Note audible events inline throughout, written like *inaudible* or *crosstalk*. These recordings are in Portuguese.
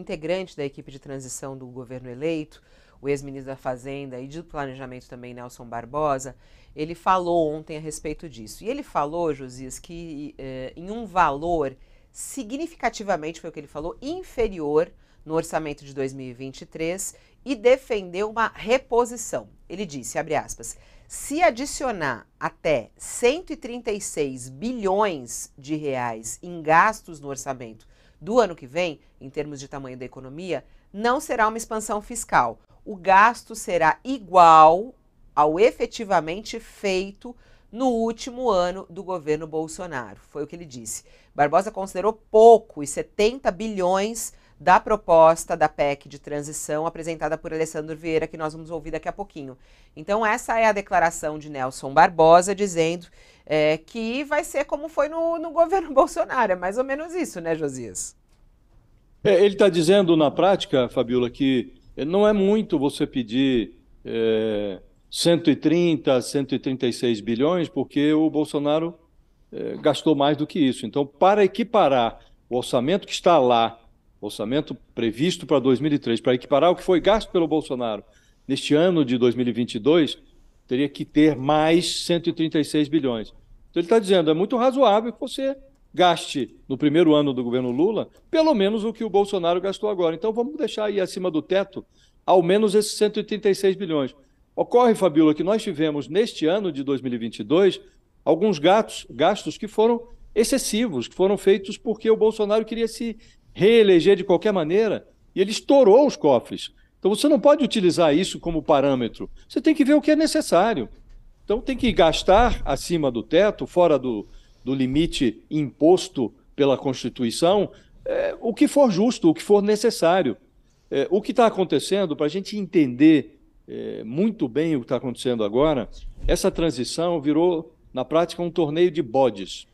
integrante da equipe de transição do governo eleito, o ex-ministro da Fazenda e de Planejamento também, Nelson Barbosa, ele falou ontem a respeito disso. E ele falou, Josias, que eh, em um valor significativamente, foi o que ele falou, inferior no orçamento de 2023 e defendeu uma reposição. Ele disse, abre aspas, se adicionar até 136 bilhões de reais em gastos no orçamento do ano que vem, em termos de tamanho da economia, não será uma expansão fiscal. O gasto será igual ao efetivamente feito no último ano do governo Bolsonaro. Foi o que ele disse. Barbosa considerou pouco os 70 bilhões da proposta da PEC de transição apresentada por Alessandro Vieira, que nós vamos ouvir daqui a pouquinho. Então, essa é a declaração de Nelson Barbosa dizendo é, que vai ser como foi no, no governo *laughs* Bolsonaro. É mais ou menos isso, né, Josias? É, ele está dizendo na prática, Fabiola, que é, não é muito você pedir é, 130, 136 bilhões, porque o Bolsonaro é, gastou mais do que isso. Então, para equiparar o orçamento que está lá, orçamento previsto para 2003, para equiparar o que foi gasto pelo Bolsonaro neste ano de 2022, teria que ter mais 136 bilhões. Então, ele está dizendo, é muito razoável que você gaste no primeiro ano do governo Lula pelo menos o que o Bolsonaro gastou agora. Então vamos deixar aí acima do teto ao menos esses 136 bilhões. Ocorre, Fabíola, que nós tivemos neste ano de 2022 alguns gastos gastos que foram excessivos, que foram feitos porque o Bolsonaro queria se reeleger de qualquer maneira e ele estourou os cofres. Então você não pode utilizar isso como parâmetro. Você tem que ver o que é necessário. Então tem que gastar acima do teto, fora do, do limite imposto pela Constituição, é, o que for justo, o que for necessário. É, o que está acontecendo, para a gente entender é, muito bem o que está acontecendo agora, essa transição virou, na prática, um torneio de bodes.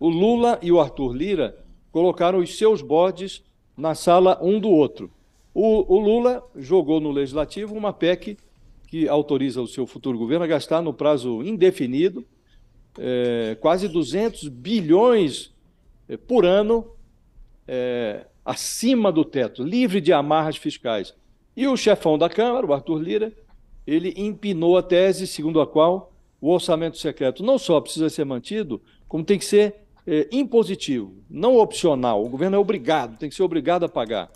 O Lula e o Arthur Lira colocaram os seus bodes na sala um do outro. O, o Lula jogou no legislativo uma PEC que autoriza o seu futuro governo a gastar no prazo indefinido é, quase 200 bilhões é, por ano é, acima do teto, livre de amarras fiscais. E o chefão da Câmara, o Arthur Lira, ele empinou a tese segundo a qual o orçamento secreto não só precisa ser mantido, como tem que ser é, impositivo, não opcional. O governo é obrigado, tem que ser obrigado a pagar.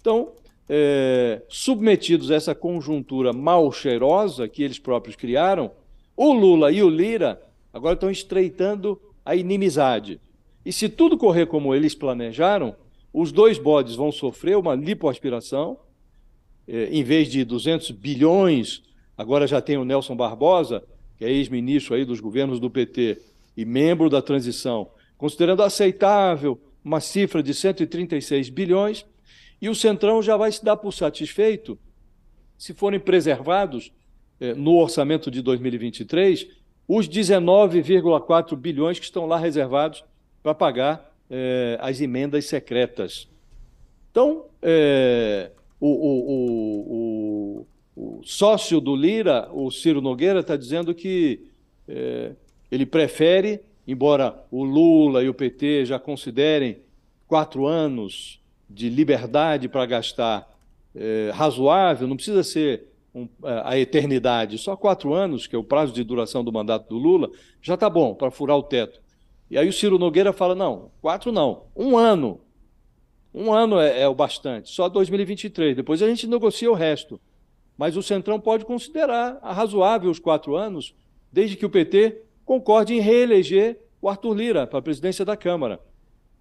Então, é, submetidos a essa conjuntura mal cheirosa que eles próprios criaram, o Lula e o Lira agora estão estreitando a inimizade. E se tudo correr como eles planejaram, os dois bodes vão sofrer uma lipoaspiração, eh, em vez de 200 bilhões, agora já tem o Nelson Barbosa, que é ex-ministro aí dos governos do PT e membro da transição, considerando aceitável uma cifra de 136 bilhões, e o Centrão já vai se dar por satisfeito se forem preservados eh, no orçamento de 2023 os 19,4 bilhões que estão lá reservados para pagar é, as emendas secretas. Então, é, o, o, o, o, sócio do Lira, o Ciro Nogueira, está dizendo que é, ele prefere, embora o Lula e o PT já considerem quatro anos de liberdade para gastar razoável, não precisa ser um, é, a eternidade. Só quatro anos, que é o prazo de duração do mandato do Lula, já está bom para furar o teto. E aí o Ciro Nogueira fala: não, quatro não, um ano. Um ano é, é o bastante, só 2023. Depois a gente negocia o resto. Mas o Centrão pode considerar razoável os quatro anos, desde que o PT concorde em reeleger o Arthur Lira para a presidência da Câmara.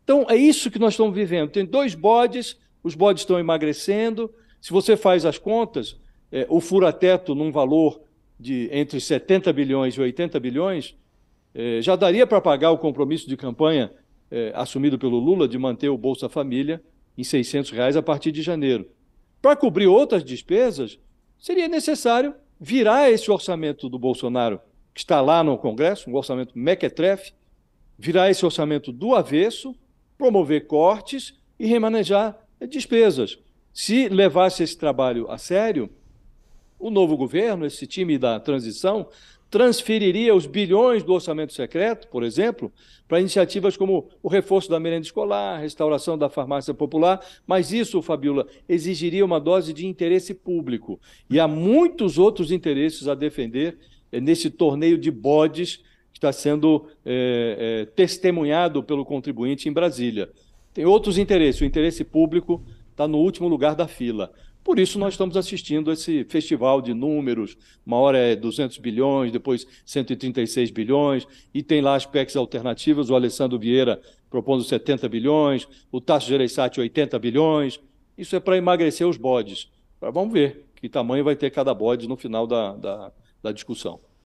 Então, é isso que nós estamos vivendo. Tem dois bodes, os bodes estão emagrecendo. Se você faz as contas, é, o fura-teto num valor de entre 70 bilhões e 80 bilhões, é, já daria para pagar o compromisso de campanha é, assumido pelo Lula de manter o Bolsa Família em 600 reais a partir de janeiro. Para cobrir outras despesas, seria necessário virar esse orçamento do Bolsonaro, que está lá no Congresso, um orçamento mequetrefe, virar esse orçamento do avesso, promover cortes e remanejar é, despesas. Se levasse esse trabalho a sério, o novo governo, esse time da transição, transferiria os bilhões do orçamento secreto, por exemplo, para iniciativas como o reforço da merenda escolar, a restauração da farmácia popular, mas isso, Fabiola, exigiria uma dose de interesse público. E há muitos outros interesses a defender eh, nesse torneio de bodes que está sendo é, é, testemunhado pelo contribuinte em Brasília. Tem outros interesses, o interesse público está no último lugar da fila. Por isso, nós estamos assistindo esse festival de números. Uma hora é 200 bilhões, depois 136 bilhões, e tem lá aspectos alternativos. O Alessandro Vieira propondo 70 bilhões, o Tasso Gereissati 80 bilhões. Isso é para emagrecer os bodes. Mas vamos ver que tamanho vai ter cada bode no final da, da, da discussão.